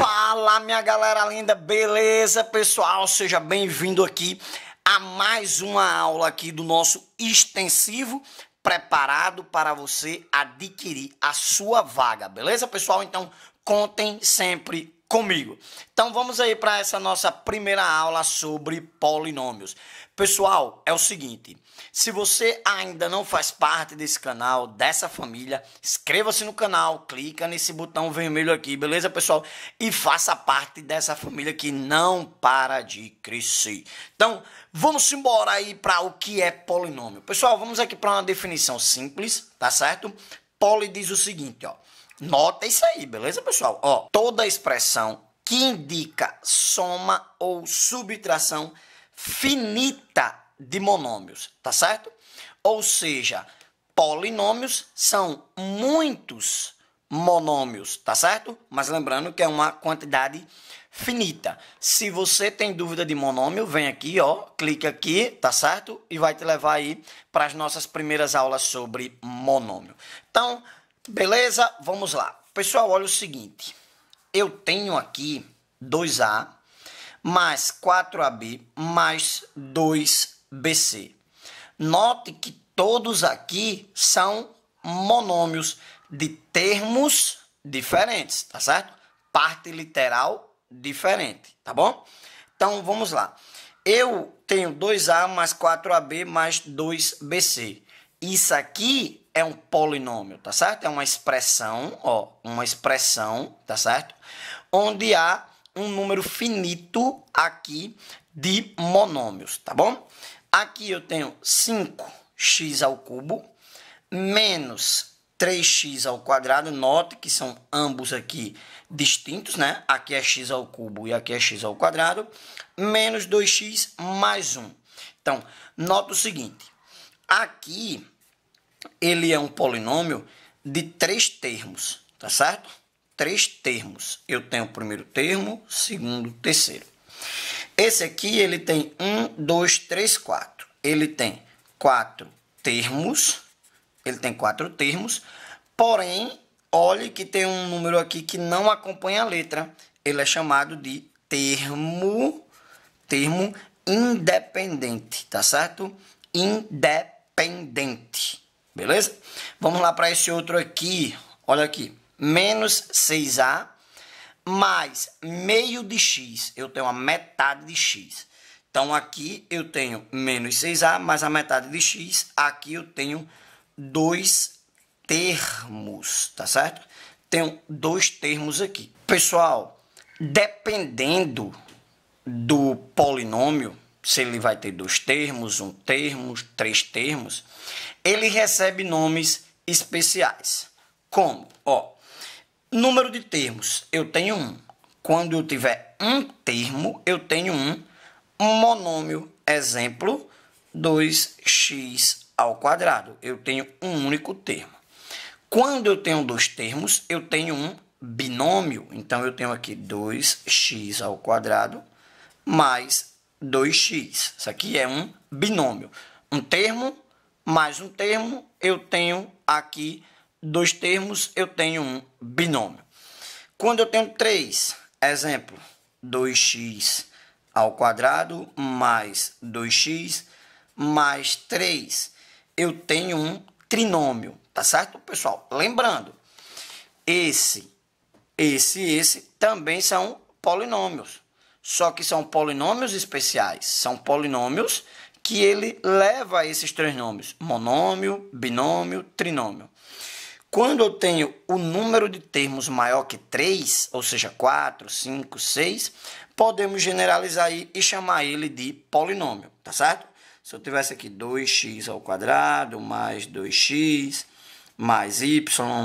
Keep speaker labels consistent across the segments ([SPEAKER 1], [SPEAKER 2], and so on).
[SPEAKER 1] Fala, minha galera linda, beleza, pessoal? Seja bem-vindo aqui a mais uma aula aqui do nosso extensivo preparado para você adquirir a sua vaga, beleza, pessoal? Então, contem sempre comigo. Então vamos aí para essa nossa primeira aula sobre polinômios. Pessoal, é o seguinte, se você ainda não faz parte desse canal, dessa família, inscreva-se no canal, clica nesse botão vermelho aqui, beleza, pessoal? E faça parte dessa família que não para de crescer. Então, vamos embora aí para o que é polinômio. Pessoal, vamos aqui para uma definição simples, tá certo? Poli diz o seguinte, ó: Nota isso aí, beleza, pessoal? Ó, toda expressão que indica soma ou subtração finita de monômios, tá certo? Ou seja, polinômios são muitos monômios, tá certo? Mas lembrando que é uma quantidade finita. Se você tem dúvida de monômio, vem aqui, ó, clica aqui, tá certo? E vai te levar aí para as nossas primeiras aulas sobre monômio. Então, Beleza? Vamos lá. Pessoal, olha o seguinte. Eu tenho aqui 2A mais 4AB mais 2BC. Note que todos aqui são monômios de termos diferentes, tá certo? Parte literal diferente, tá bom? Então, vamos lá. Eu tenho 2A mais 4AB mais 2BC. Isso aqui é um polinômio, tá certo? É uma expressão, ó, uma expressão, tá certo? Onde há um número finito aqui de monômios, tá bom? Aqui eu tenho 5x ao cubo menos 3x ao quadrado. Note que são ambos aqui distintos, né? Aqui é x ao cubo e aqui é x ao quadrado. Menos 2x mais 1. Então, nota o seguinte. Aqui ele é um polinômio de três termos, tá certo? Três termos. Eu tenho o primeiro termo, segundo, terceiro. Esse aqui ele tem um, dois, três, quatro. Ele tem quatro termos. Ele tem quatro termos. Porém, olhe que tem um número aqui que não acompanha a letra. Ele é chamado de termo, termo independente, tá certo? Independente. Beleza? Vamos lá para esse outro aqui. Olha aqui. Menos 6A mais meio de x. Eu tenho a metade de x. Então, aqui eu tenho menos 6A mais a metade de x. Aqui eu tenho dois termos, tá certo? Tenho dois termos aqui. Pessoal, dependendo do polinômio, se ele vai ter dois termos, um termo, três termos, ele recebe nomes especiais. Como? Ó, número de termos, eu tenho um. Quando eu tiver um termo, eu tenho um monômio. Exemplo, 2x ao quadrado. Eu tenho um único termo. Quando eu tenho dois termos, eu tenho um binômio. Então, eu tenho aqui 2x ao quadrado mais 2x. Isso aqui é um binômio. Um termo mais um termo, eu tenho aqui dois termos, eu tenho um binômio. Quando eu tenho três, exemplo, 2x ao quadrado mais 2x mais 3, eu tenho um trinômio, tá certo, pessoal? Lembrando, esse, esse e esse também são polinômios, só que são polinômios especiais, são polinômios que ele leva esses três nomes: monômio, binômio, trinômio. Quando eu tenho o número de termos maior que 3, ou seja, 4, 5, 6, podemos generalizar e chamar ele de polinômio, tá certo? Se eu tivesse aqui 2x ao quadrado mais 2x mais y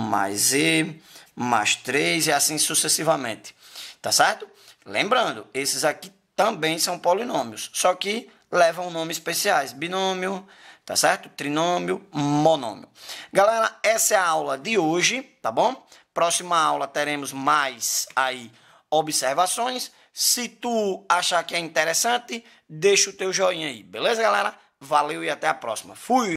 [SPEAKER 1] mais z mais 3 e assim sucessivamente, tá certo? Lembrando, esses aqui também são polinômios, só que levam nomes especiais: binômio, tá certo? Trinômio, monômio. Galera, essa é a aula de hoje, tá bom? Próxima aula teremos mais aí observações. Se tu achar que é interessante, deixa o teu joinha aí, beleza, galera? Valeu e até a próxima. Fui!